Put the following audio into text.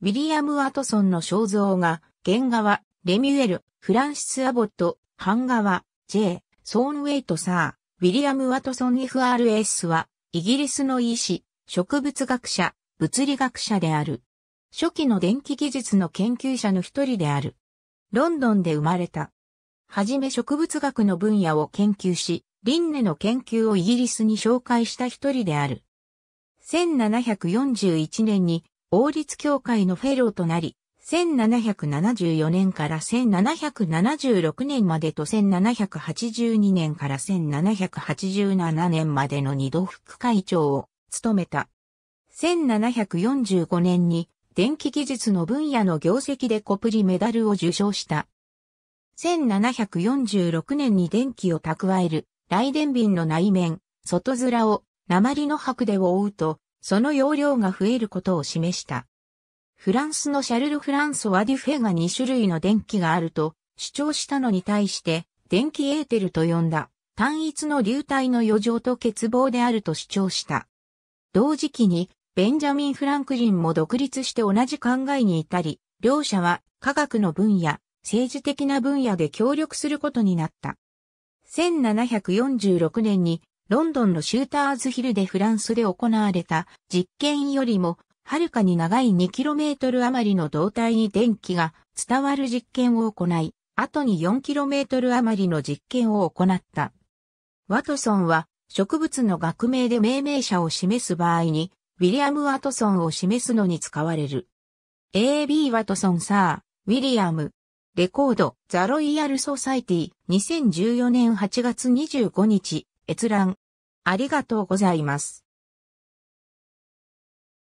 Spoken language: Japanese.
ウィリアム・ワトソンの肖像画、原画は、レミュエル、フランシス・アボット、版画は、J、ソーン・ウェイト・サー、ウィリアム・ワトソン FRS は、イギリスの医師、植物学者、物理学者である。初期の電気技術の研究者の一人である。ロンドンで生まれた。はじめ植物学の分野を研究し、リンネの研究をイギリスに紹介した一人である。1741年に王立協会のフェローとなり、1774年から1776年までと1782年から1787年までの二度副会長を務めた。1745年に電気技術の分野の業績でコプリメダルを受賞した。1746年に電気を蓄える雷電瓶の内面、外面を鉛の白で覆うとその容量が増えることを示した。フランスのシャルル・フランソワ・デュフェが2種類の電気があると主張したのに対して、電気エーテルと呼んだ単一の流体の余剰と欠乏であると主張した。同時期に、ベンジャミン・フランクリンも独立して同じ考えに至り、両者は科学の分野、政治的な分野で協力することになった。1746年にロンドンのシューターズヒルでフランスで行われた実験よりも、はるかに長い 2km 余りの胴体に電気が伝わる実験を行い、後に 4km 余りの実験を行った。ワトソンは植物の学名で命名者を示す場合に、ウィリアム・ワトソンを示すのに使われる。A.B. ワトソン・サー、ウィリアム。レコード、ザ・ロイヤル・ソサイティ、2014年8月25日、閲覧。ありがとうございます。